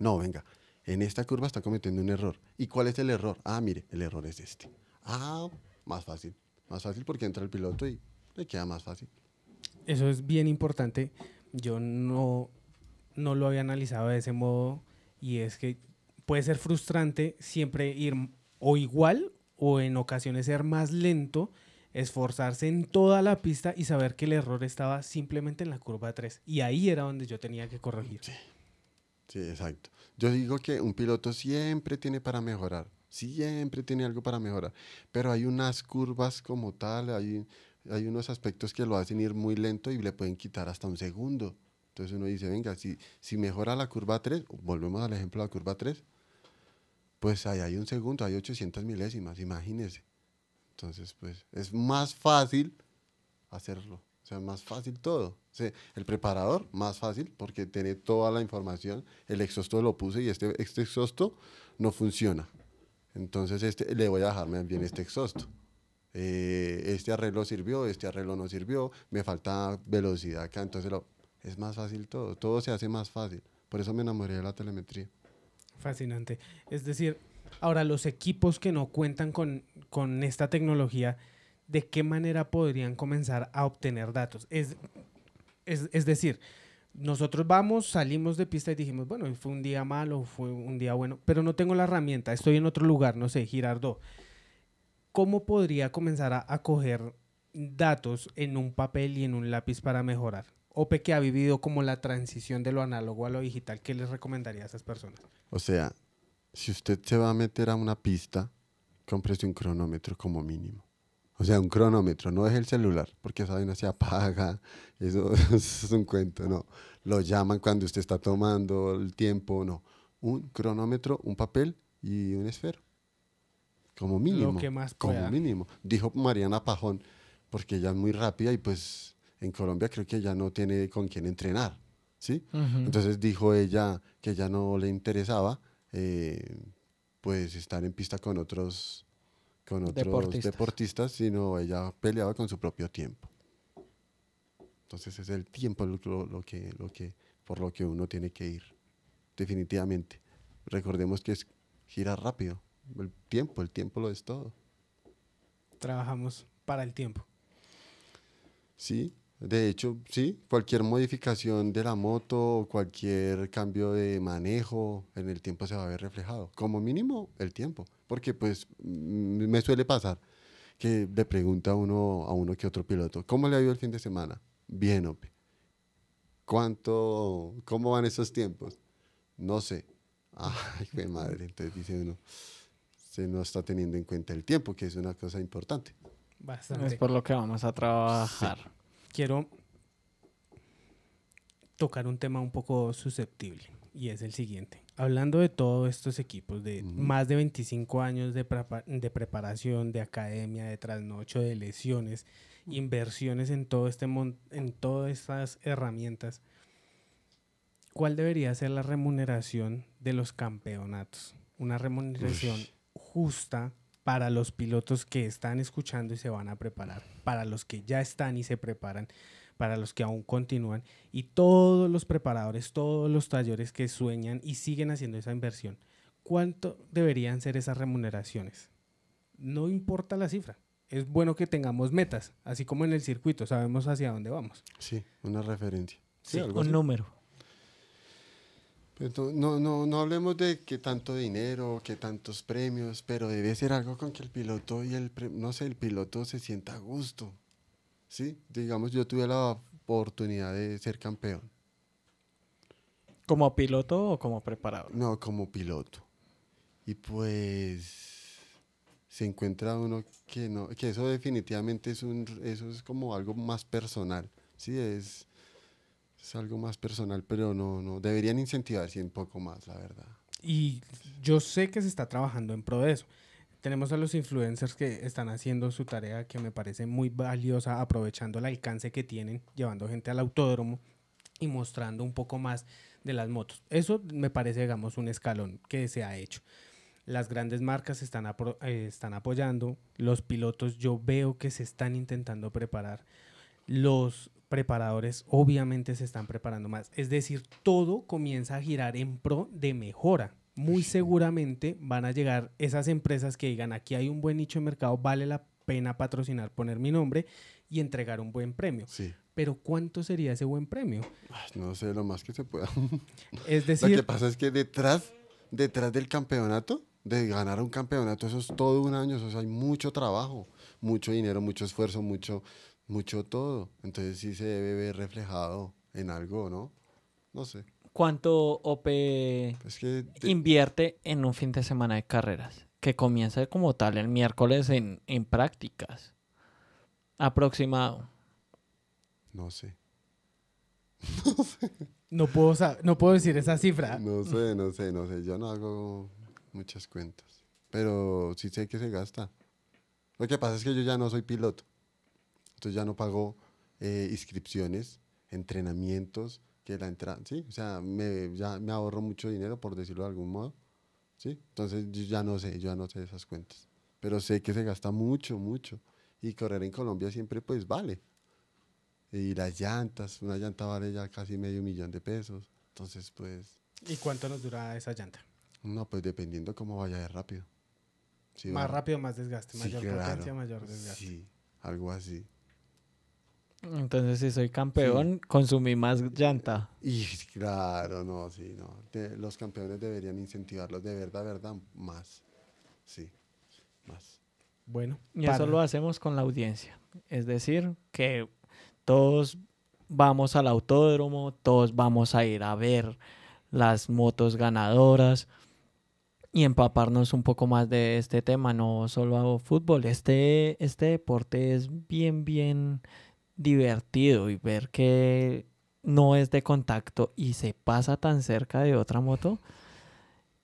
No, venga, en esta curva está cometiendo un error. ¿Y cuál es el error? Ah, mire, el error es este. Ah, más fácil, más fácil porque entra el piloto y le queda más fácil. Eso es bien importante. Yo no, no lo había analizado de ese modo y es que puede ser frustrante siempre ir o igual o en ocasiones ser más lento esforzarse en toda la pista y saber que el error estaba simplemente en la curva 3. Y ahí era donde yo tenía que corregir. Sí, exacto. Yo digo que un piloto siempre tiene para mejorar, siempre tiene algo para mejorar, pero hay unas curvas como tal, hay, hay unos aspectos que lo hacen ir muy lento y le pueden quitar hasta un segundo. Entonces uno dice, venga, si, si mejora la curva 3, volvemos al ejemplo de la curva 3, pues ahí hay un segundo, hay 800 milésimas, imagínense. Entonces, pues es más fácil hacerlo. O sea, más fácil todo. el preparador, más fácil, porque tiene toda la información. El exhausto lo puse y este, este exhausto no funciona. Entonces, este, le voy a dejarme bien este exhausto. Eh, este arreglo sirvió, este arreglo no sirvió, me falta velocidad acá, entonces lo, es más fácil todo, todo se hace más fácil. Por eso me enamoré de la telemetría. Fascinante. Es decir, Ahora, los equipos que no cuentan con, esta tecnología, ¿de qué manera podrían comenzar a obtener datos? Es, es, decir, nosotros vamos, salimos de pista y dijimos, bueno, fue un día malo, fue un día bueno, pero no tengo la herramienta, estoy en otro lugar, no sé, Girardo. ¿Cómo podría comenzar a, a coger datos en un papel y en un lápiz para mejorar? OPE que ha vivido como la transición de lo análogo a lo digital, ¿qué les recomendaría a esas personas? O sea, si usted se va a meter a una pista, cómprese un cronómetro como mínimo. O sea, un cronómetro, no es el celular, porque esa vaina se apaga, eso, es un cuento, no. Lo llaman cuando usted está tomando el tiempo, no. Un cronómetro, un papel y un esfero. Como mínimo. que más Como mínimo. Dijo Mariana Pajón, porque ella es muy rápida y pues en Colombia creo que ya no tiene con quién entrenar, ¿sí? Entonces dijo ella que ya no le interesaba eh, pues estar en pista con otros, con otros deportistas. sino ella peleaba con su propio tiempo. Entonces es el tiempo que, lo que, por lo que uno tiene que ir, definitivamente. Recordemos que es gira rápido, el tiempo, el tiempo lo es todo. Trabajamos para el tiempo. Sí, de hecho, sí, cualquier modificación de la moto cualquier cambio de manejo en el tiempo se va a ver reflejado. Como mínimo, el tiempo. Porque pues mm, me suele pasar que le pregunta uno, a uno que otro piloto, ¿cómo le ha ido el fin de semana? Bien, Ope. ¿Cuánto, cómo van esos tiempos? No sé. Ay, qué madre. Entonces dice uno, se no está teniendo en cuenta el tiempo, que es una cosa importante. Es por lo que vamos a trabajar quiero tocar un tema un poco susceptible y es el siguiente. Hablando de todos estos equipos, de más de 25 años de, preparación, de academia, de trasnocho, de lesiones, inversiones en, todo este en todas estas herramientas, ¿cuál debería ser la remuneración de los campeonatos? Una remuneración justa para los pilotos que están escuchando y se van a preparar, para los que ya están y se preparan, para los que aún continúan y todos los preparadores, todos los talleres que sueñan y siguen haciendo esa inversión. ¿Cuánto deberían ser esas remuneraciones? No importa la cifra. Es bueno que tengamos metas, así como en el circuito, sabemos hacia dónde vamos. Sí, una referencia. Sí, un número no, no, no hablemos de que tanto dinero, que tantos premios, pero debe ser algo con que el piloto y el, no sé, el piloto se sienta a gusto. ¿Sí? Digamos, yo tuve la oportunidad de ser campeón. ¿Como piloto o como preparador? No, como piloto. Y pues se encuentra uno que no, que eso definitivamente es un, eso es como algo más personal. Sí, es es algo más personal, pero no, no. Deberían incentivarse un poco más, la verdad. Y yo sé que se está trabajando en pro de eso. Tenemos a los influencers que están haciendo su tarea que me parece muy valiosa, aprovechando el alcance que tienen, llevando gente al autódromo y mostrando un poco más de las motos. Eso me parece, digamos, un escalón que se ha hecho. Las grandes marcas están, eh, están apoyando, los pilotos yo veo que se están intentando preparar, los preparadores obviamente se están preparando más. Es decir, todo comienza a girar en pro de mejora. Muy seguramente van a llegar esas empresas que digan, aquí hay un buen nicho de mercado, vale la pena patrocinar, poner mi nombre y entregar un buen premio. Pero ¿cuánto sería ese buen premio? no sé, lo más que se pueda. Es decir... Lo que pasa es que detrás, detrás del campeonato, de ganar un campeonato, eso es todo un año, eso es, hay mucho trabajo, mucho dinero, mucho esfuerzo, mucho mucho todo. Entonces sí se debe ver reflejado en algo, ¿no? No sé. ¿Cuánto OP invierte en un fin de semana de carreras? Que comienza como tal el miércoles en, prácticas. Aproximado. No sé. no sé. No puedo, no puedo decir esa cifra. No sé, no sé, no sé. Yo no hago muchas cuentas. Pero sí sé que se gasta. Lo que pasa es que yo ya no soy piloto. Entonces ya no pago eh, inscripciones, entrenamientos, que la entrada, ¿sí? O sea, me, ya me ahorro mucho dinero, por decirlo de algún modo, ¿sí? Entonces ya no sé, yo ya no sé esas cuentas. Pero sé que se gasta mucho, mucho. Y correr en Colombia siempre pues vale. Y las llantas, una llanta vale ya casi medio millón de pesos. Entonces pues... ¿Y cuánto nos dura esa llanta? No, pues dependiendo cómo vaya rápido. más rápido, más desgaste, mayor potencia, mayor desgaste. Sí, algo así. Entonces, si soy campeón, consumí más llanta. Y claro, no, sí, no. los campeones deberían incentivarlos de verdad, verdad, más. Sí, más. Bueno. Y eso lo hacemos con la audiencia. Es decir, que todos vamos al autódromo, todos vamos a ir a ver las motos ganadoras y empaparnos un poco más de este tema, no solo hago fútbol, este, este deporte es bien, bien, divertido y ver que no es de contacto y se pasa tan cerca de otra moto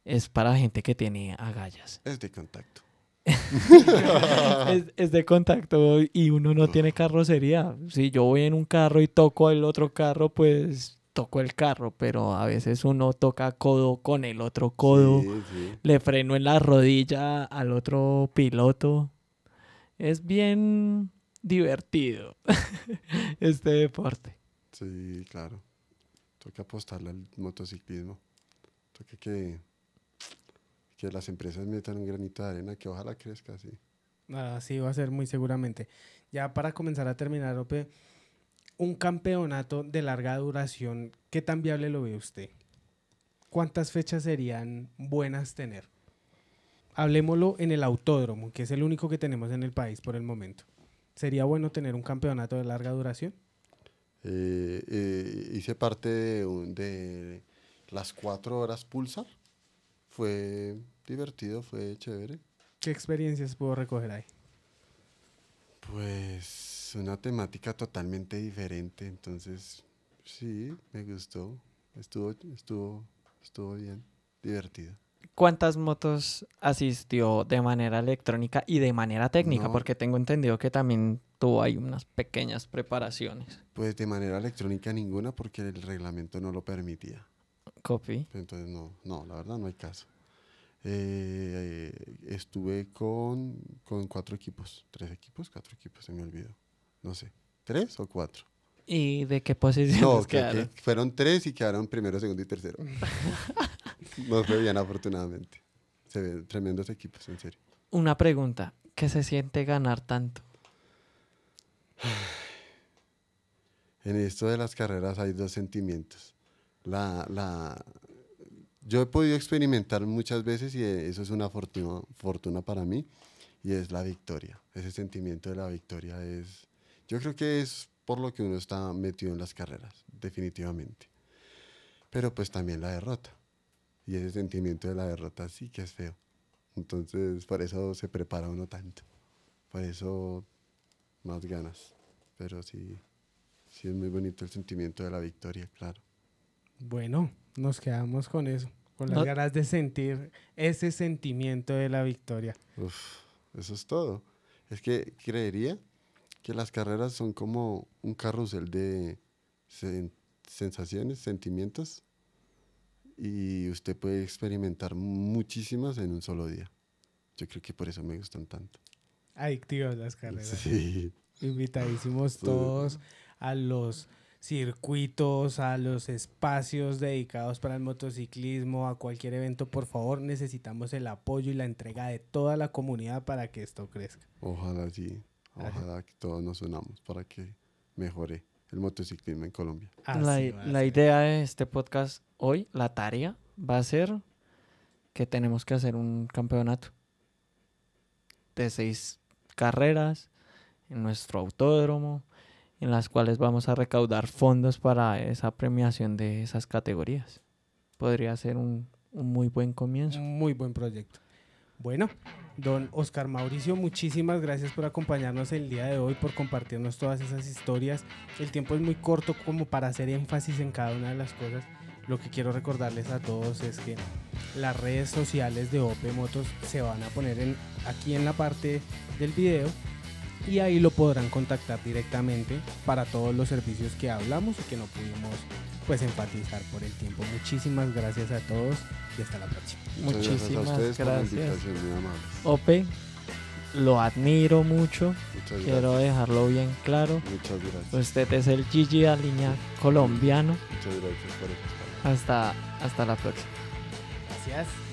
es para gente que tiene agallas. Es de contacto. es, de contacto y uno no tiene carrocería. Si yo voy en un carro y toco el otro carro, pues toco el carro, pero a veces uno toca codo con el otro codo, le freno en la rodilla al otro piloto. Es bien divertido este deporte. Sí, claro. Toca apostarle al motociclismo. Toca que, que las empresas metan un granito de arena, que ojalá crezca así. Así ah, va a ser muy seguramente. Ya para comenzar a terminar, Ope, un campeonato de larga duración, ¿qué tan viable lo ve usted? ¿Cuántas fechas serían buenas tener? Hablemoslo en el autódromo, que es el único que tenemos en el país por el momento. ¿Sería bueno tener un campeonato de larga duración? Eh, eh, hice parte de, las cuatro horas Pulsar. Fue divertido, fue chévere. ¿Qué experiencias puedo recoger ahí? Pues una temática totalmente diferente, entonces sí, me gustó. Estuvo, estuvo, estuvo bien, divertido cuántas motos asistió de manera electrónica y de manera técnica, porque tengo entendido que también tuvo ahí unas pequeñas preparaciones. Pues de manera electrónica ninguna, porque el reglamento no lo permitía. Copy. Pues entonces no, no, la verdad no hay caso. Eh, eh, estuve con, con cuatro equipos, tres equipos, cuatro equipos, se me olvidó. No sé, tres o cuatro. ¿Y de qué posición quedaron? Que fueron tres y quedaron primero, segundo y tercero. Nos fue bien, afortunadamente. Se ven tremendos equipos, en serio. Una pregunta. ¿Qué se siente ganar tanto? En esto de las carreras hay dos sentimientos. la, yo he podido experimentar muchas veces y eso es una fortuna, fortuna para mí y es la victoria. Ese sentimiento de la victoria es, yo creo que es por lo que uno está metido en las carreras, definitivamente. Pero pues también la derrota. Y ese sentimiento de la derrota sí que es feo. Entonces, por eso se prepara uno tanto. Por eso, más ganas. Pero sí, sí es muy bonito el sentimiento de la victoria, claro. Bueno, nos quedamos con eso, con las ganas de sentir ese sentimiento de la victoria. Uf, eso es todo. Es que creería que las carreras son como un carrusel de sensaciones, sentimientos y usted puede experimentar muchísimas en un solo día. Yo creo que por eso me gustan tanto. Adictivas las carreras. Invitadísimos pues, todos a los circuitos, a los espacios dedicados para el motociclismo, a cualquier evento, por favor, necesitamos el apoyo y la entrega de toda la comunidad para que esto crezca. Ojalá sí, ojalá que todos nos unamos para que mejore el motociclismo en Colombia. Ah, la, idea de este podcast hoy, la tarea, va a ser que tenemos que hacer un campeonato de seis carreras en nuestro autódromo, en las cuales vamos a recaudar fondos para esa premiación de esas categorías. Podría ser un muy buen comienzo. Un muy buen proyecto. Bueno, Don Oscar Mauricio, muchísimas gracias por acompañarnos el día de hoy, por compartirnos todas esas historias. El tiempo es muy corto como para hacer énfasis en cada una de las cosas. Lo que quiero recordarles a todos es que las redes sociales de OP Motos se van a poner aquí en la parte del video y ahí lo podrán contactar directamente para todos los servicios que hablamos y que no pudimos pues empatizar por el tiempo. Muchísimas gracias a todos y hasta la próxima. Muchísimas gracias. Ope, lo admiro mucho. Quiero dejarlo bien claro. Usted es el Gigi Aliña colombiano. Hasta, hasta la próxima. Gracias.